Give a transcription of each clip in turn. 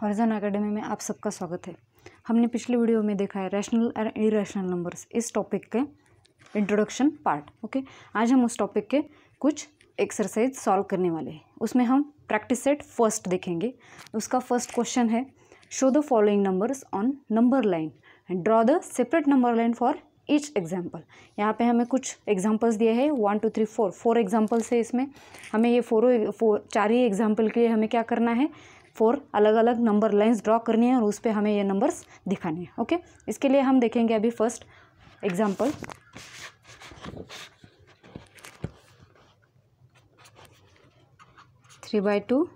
Horizon academy में आप सबका स्वागत है हमने पिछले वीडियो में देखा है रैशनल एंड इरेशनल नंबर्स इस टॉपिक के इंट्रोडक्शन पार्ट ओके आज हम उस टॉपिक के कुछ एक्सरसाइज सॉल्व करने वाले हैं उसमें हम प्रैक्टिस सेट फर्स्ट देखेंगे उसका फर्स्ट क्वेश्चन है show the following numbers on number line and draw the separate number line for each example यहाँ पे हमें कुछ एग्जाम्पल्स दिए हैं one two three four four examples है इसमें हमें ये फोरों फोर चार ही एग्जाम्पल के लिए हमें क्या करना है फोर अलग अलग नंबर लाइन्स ड्रॉ करनी है और उस पर हमें ये नंबर्स दिखाने हैं ओके इसके लिए हम देखेंगे अभी first example three by two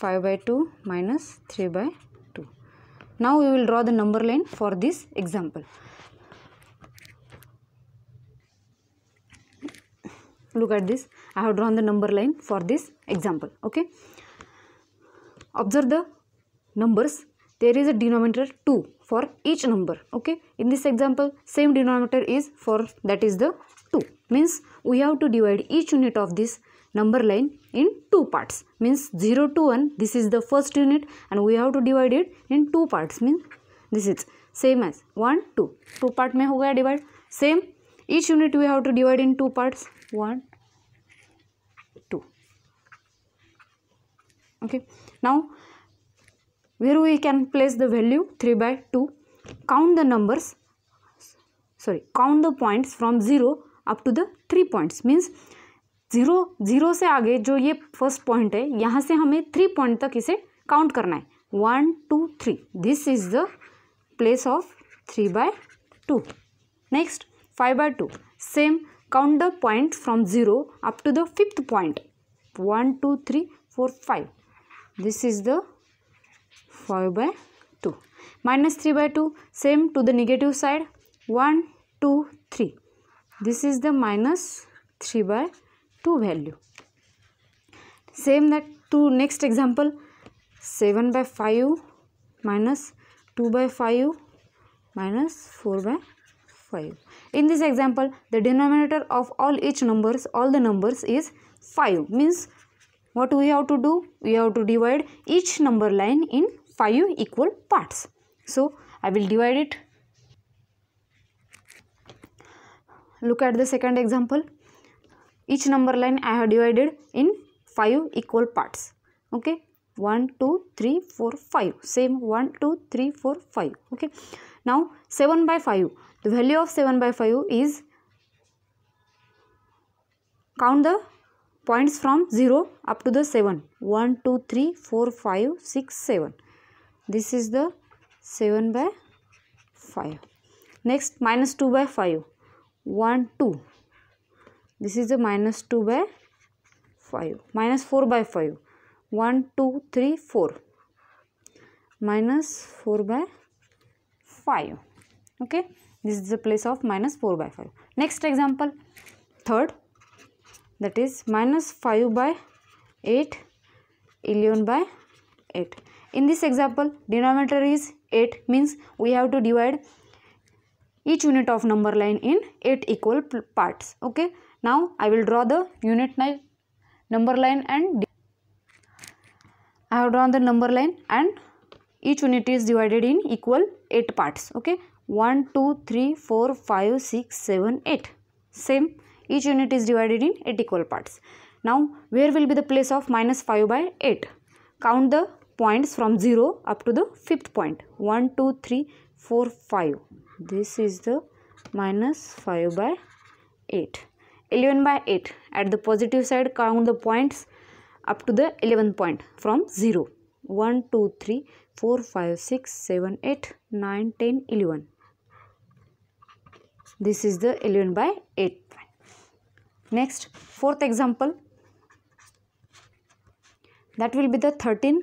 five by two minus three by two now we will draw the number line for this example look at this I have drawn the number line for this example okay observe the numbers there is a denominator 2 for each number okay in this example same denominator is for that is the 2 means we have to divide each unit of this number line in two parts means 0 to 1 this is the first unit and we have to divide it in two parts means this is same as 1 2 two part may ho gaya divide same each unit we have to divide in two parts 1 okay now where we can place the value three by two count the numbers sorry count the points from zero up to the three points means zero zero से आगे जो ये first point है यहाँ से हमें three point तक इसे काउंट करना है one two three this is the place of three by two next five by two same count the point from zero up to the fifth point one two three four five This is the 5 by 2. Minus 3 by 2, same to the negative side. 1, 2, 3. This is the minus 3 by 2 value. Same that to next example. 7 by 5 minus 2 by 5 minus 4 by 5. In this example, the denominator of all each numbers, all the numbers is 5. Means what we have to do we have to divide each number line in five equal parts so i will divide it look at the second example each number line i have divided in five equal parts okay 1 2 3 4 5 same 1 2 3 4 5 okay now 7 by 5 the value of 7 by 5 is count the points from 0 up to the 7 1 2 3 4 5 6 7 this is the 7 by 5 next minus 2 by 5 1 2 this is the minus 2 by 5 minus 4 by 5 1 2 3 4 minus 4 by 5 okay this is the place of minus 4 by 5 next example third that is minus 5 by 8 11 by 8 in this example denominator is 8 means we have to divide each unit of number line in 8 equal parts okay now i will draw the unit line number line and i have drawn the number line and each unit is divided in equal 8 parts okay 1 2 3 4 5 6 7 8 same each unit is divided in 8 equal parts. Now, where will be the place of minus 5 by 8? Count the points from 0 up to the fifth point. 1, 2, 3, 4, 5. This is the minus 5 by 8. 11 by 8. At the positive side, count the points up to the 11 point from 0. 1, 2, 3, 4, 5, 6, 7, 8, 9, 10, 11. This is the 11 by 8 Next, fourth example, that will be the 13